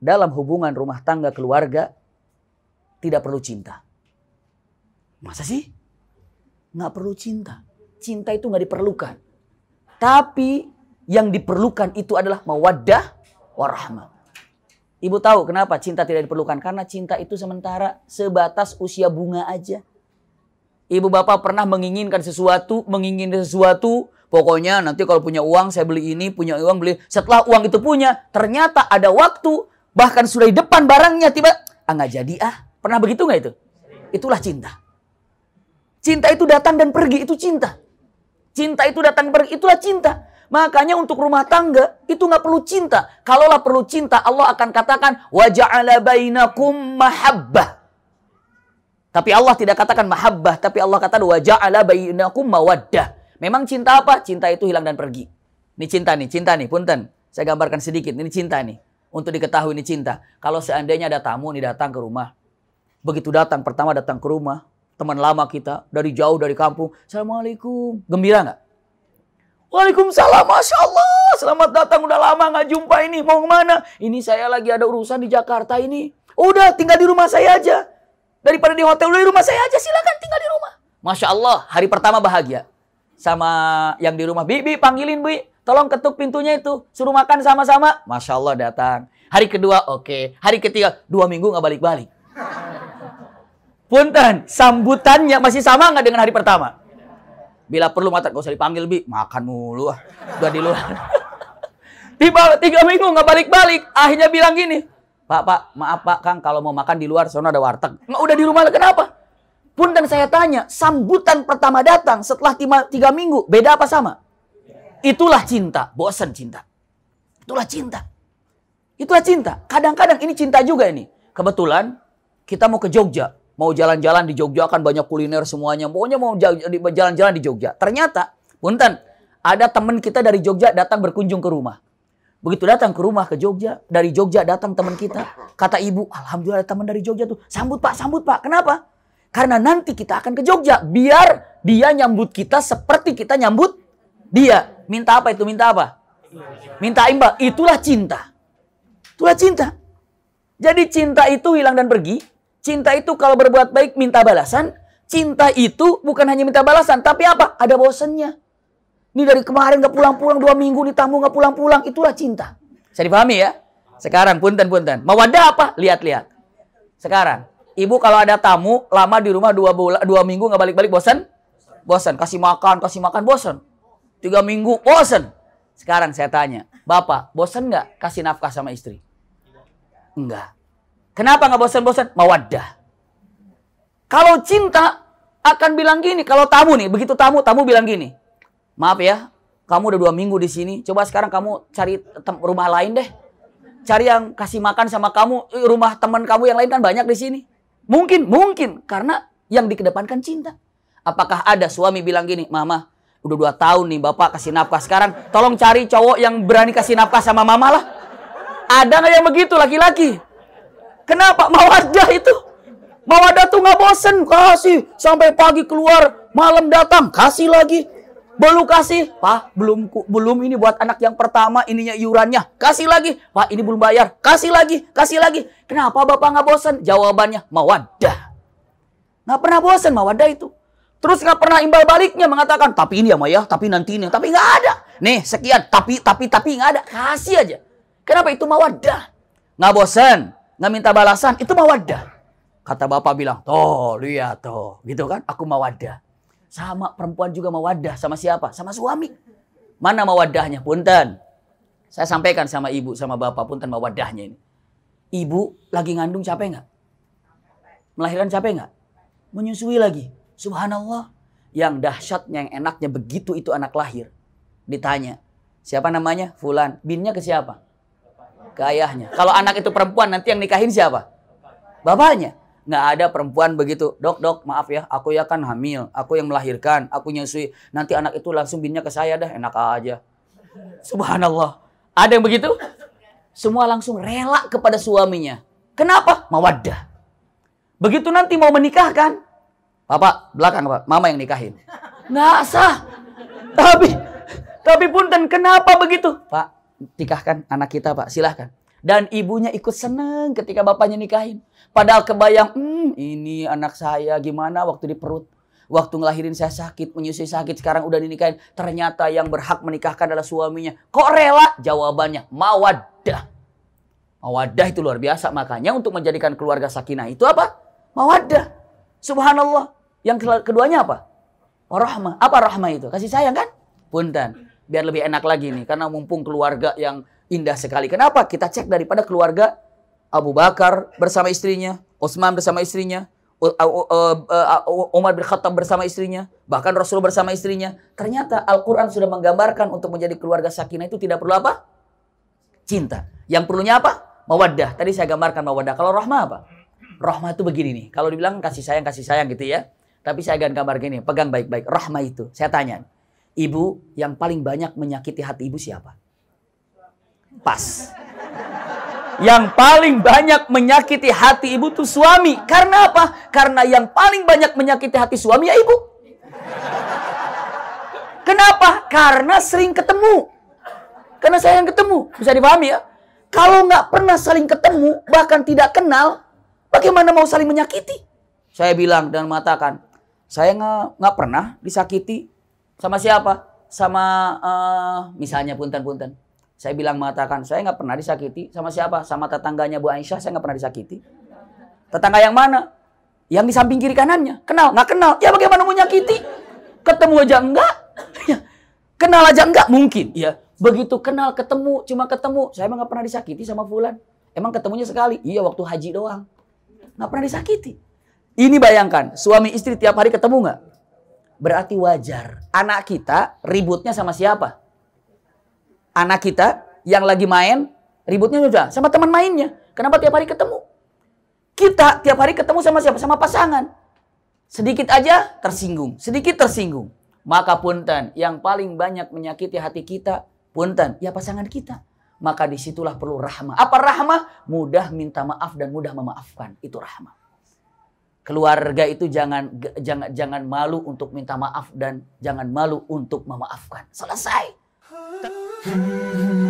dalam hubungan rumah tangga keluarga tidak perlu cinta. Masa sih? Nggak perlu cinta. Cinta itu nggak diperlukan. Tapi yang diperlukan itu adalah mawaddah warahmah. Ibu tahu kenapa cinta tidak diperlukan? Karena cinta itu sementara sebatas usia bunga aja. Ibu bapak pernah menginginkan sesuatu, menginginkan sesuatu, pokoknya nanti kalau punya uang saya beli ini, punya uang beli. Setelah uang itu punya, ternyata ada waktu bahkan sudah di depan barangnya tiba ah nggak jadi ah pernah begitu nggak itu itulah cinta cinta itu datang dan pergi itu cinta cinta itu datang dan pergi itulah cinta makanya untuk rumah tangga itu nggak perlu cinta kalaulah perlu cinta Allah akan katakan waja'ala bainakum mahabbah tapi Allah tidak katakan mahabbah tapi Allah katakan waja'ala bainakum mawaddah memang cinta apa cinta itu hilang dan pergi ini cinta nih cinta nih punten saya gambarkan sedikit ini cinta nih untuk diketahui ini cinta. Kalau seandainya ada tamu nih datang ke rumah, begitu datang pertama datang ke rumah teman lama kita dari jauh dari kampung, assalamualaikum, gembira nggak? Waalaikumsalam, masya Allah, selamat datang udah lama nggak jumpa ini, mau kemana? Ini saya lagi ada urusan di Jakarta ini. Udah tinggal di rumah saya aja. Daripada di hotel, udah di rumah saya aja, Silahkan tinggal di rumah. Masya Allah, hari pertama bahagia. Sama yang di rumah, Bibi panggilin, Bi. Tolong ketuk pintunya itu, suruh makan sama-sama. Masya Allah datang. Hari kedua oke, okay. hari ketiga dua minggu nggak balik-balik. Punten, sambutannya masih sama nggak dengan hari pertama? Bila perlu mata gak usah dipanggil bi, makan mulu ah, udah di luar. Tiba tiga minggu nggak balik-balik, akhirnya bilang gini, Pak, Pak, maaf Pak, Kang, kalau mau makan di luar, soalnya ada warteg. Nggak udah di rumah, kenapa? Punten saya tanya, sambutan pertama datang setelah tiga minggu, beda apa sama? Itulah cinta, bosan cinta. Itulah cinta. Itulah cinta. Kadang-kadang ini cinta juga ini. Kebetulan kita mau ke Jogja, mau jalan-jalan di Jogja kan banyak kuliner semuanya. Pokoknya mau jalan-jalan di Jogja. Ternyata, punten, ada teman kita dari Jogja datang berkunjung ke rumah. Begitu datang ke rumah ke Jogja, dari Jogja datang teman kita. Kata ibu, alhamdulillah teman dari Jogja tuh. Sambut pak, sambut pak. Kenapa? Karena nanti kita akan ke Jogja. Biar dia nyambut kita seperti kita nyambut dia. Minta apa itu? Minta apa? Minta imbal. Itulah cinta. Itulah cinta. Jadi cinta itu hilang dan pergi. Cinta itu kalau berbuat baik minta balasan. Cinta itu bukan hanya minta balasan. Tapi apa? Ada bosennya. Ini dari kemarin gak pulang-pulang. Dua minggu nih tamu gak pulang-pulang. Itulah cinta. Saya dipahami ya? Sekarang punten-punten. Mau ada apa? Lihat-lihat. Sekarang. Ibu kalau ada tamu lama di rumah dua, bola, dua minggu gak balik-balik bosan? Bosan. Kasih makan, kasih makan bosan tiga minggu bosen. Sekarang saya tanya, Bapak bosen nggak kasih nafkah sama istri? Enggak. Kenapa nggak bosen-bosen? Mawaddah. Kalau cinta akan bilang gini, kalau tamu nih, begitu tamu, tamu bilang gini, maaf ya, kamu udah dua minggu di sini, coba sekarang kamu cari rumah lain deh. Cari yang kasih makan sama kamu, rumah teman kamu yang lain kan banyak di sini. Mungkin, mungkin, karena yang dikedepankan cinta. Apakah ada suami bilang gini, mama, Udah dua tahun nih bapak kasih nafkah. Sekarang tolong cari cowok yang berani kasih nafkah sama mama lah. Ada nggak yang begitu laki-laki? Kenapa? Mawadah itu. Mawadah tuh nggak bosen. Kasih. Sampai pagi keluar. Malam datang. Kasih lagi. Belum kasih. Pak, belum belum ini buat anak yang pertama ininya iurannya. Kasih lagi. Pak, ini belum bayar. Kasih lagi. Kasih lagi. Kenapa Bapak nggak bosan? Jawabannya mawadah. Nggak pernah bosan mawadah itu. Terus nggak pernah imbal baliknya mengatakan tapi ini ya Maya, tapi nanti ini, tapi nggak ada. Nih sekian, tapi tapi tapi nggak ada. Kasih aja. Kenapa itu mawadah? Nggak bosan, nggak minta balasan, itu mawadah. Kata bapak bilang, toh lihat toh, gitu kan? Aku mawadah. Sama perempuan juga mawadah sama siapa? Sama suami. Mana mawadahnya? Punten. Saya sampaikan sama ibu sama bapak punten mawadahnya ini. Ibu lagi ngandung capek nggak? Melahirkan capek nggak? Menyusui lagi Subhanallah. Yang dahsyatnya, yang enaknya begitu itu anak lahir. Ditanya, siapa namanya? Fulan. Binnya ke siapa? Ke ayahnya. Kalau anak itu perempuan, nanti yang nikahin siapa? Bapaknya. Nggak ada perempuan begitu. Dok, dok, maaf ya. Aku ya kan hamil. Aku yang melahirkan. Aku nyusui. Nanti anak itu langsung binnya ke saya dah. Enak aja. Subhanallah. Ada yang begitu? Semua langsung rela kepada suaminya. Kenapa? Mawaddah. Begitu nanti mau menikahkan. Bapak, belakang Pak. Mama yang nikahin. Nggak sah. Tapi, tapi punten kenapa begitu? Pak, nikahkan anak kita Pak. Silahkan. Dan ibunya ikut seneng ketika bapaknya nikahin. Padahal kebayang, hmm, ini anak saya gimana waktu di perut. Waktu ngelahirin saya sakit, menyusui sakit, sekarang udah dinikahin. Ternyata yang berhak menikahkan adalah suaminya. Kok rela? Jawabannya, mawadah. Mawadah itu luar biasa. Makanya untuk menjadikan keluarga sakinah itu apa? Mawadah. Subhanallah. Yang keduanya apa? Rahmah. Apa rahmah itu? Kasih sayang kan? Punten. Biar lebih enak lagi nih. Karena mumpung keluarga yang indah sekali. Kenapa? Kita cek daripada keluarga Abu Bakar bersama istrinya. Utsman bersama istrinya. E, e, Umar bin Khattab bersama istrinya, bahkan Rasul bersama istrinya. Ternyata Al-Quran sudah menggambarkan untuk menjadi keluarga sakinah itu tidak perlu apa? Cinta. Yang perlunya apa? Mawaddah. Tadi saya gambarkan mawaddah. Kalau rahmah apa? Rahmah itu begini nih. Kalau dibilang kasih sayang, kasih sayang gitu ya. Tapi saya akan kabar gini, pegang baik-baik. Rahma itu. Saya tanya, ibu yang paling banyak menyakiti hati ibu siapa? Pas. Yang paling banyak menyakiti hati ibu tuh suami. Karena apa? Karena yang paling banyak menyakiti hati suami ya ibu. Kenapa? Karena sering ketemu. Karena saya yang ketemu. Bisa dipahami ya? Kalau nggak pernah saling ketemu, bahkan tidak kenal, bagaimana mau saling menyakiti? Saya bilang dan mengatakan, saya nggak pernah disakiti sama siapa? Sama uh, misalnya punten-punten. Saya bilang mengatakan, saya nggak pernah disakiti sama siapa? Sama tetangganya Bu Aisyah, saya nggak pernah disakiti. Tetangga yang mana? Yang di samping kiri kanannya. Kenal? Nggak kenal. Ya bagaimana mau nyakiti? Ketemu aja enggak? Ya, kenal aja enggak? Mungkin. Ya. Begitu kenal, ketemu, cuma ketemu. Saya emang nggak pernah disakiti sama Fulan. Emang ketemunya sekali? Iya, waktu haji doang. Nggak pernah disakiti. Ini bayangkan, suami istri tiap hari ketemu nggak? Berarti wajar. Anak kita ributnya sama siapa? Anak kita yang lagi main, ributnya sudah sama teman mainnya. Kenapa tiap hari ketemu? Kita tiap hari ketemu sama siapa? Sama pasangan. Sedikit aja tersinggung, sedikit tersinggung. Maka punten, yang paling banyak menyakiti hati kita, punten, ya pasangan kita. Maka disitulah perlu rahmah. Apa rahmah? Mudah minta maaf dan mudah memaafkan. Itu rahmah keluarga itu jangan jangan jangan malu untuk minta maaf dan jangan malu untuk memaafkan. Selesai. Hmm.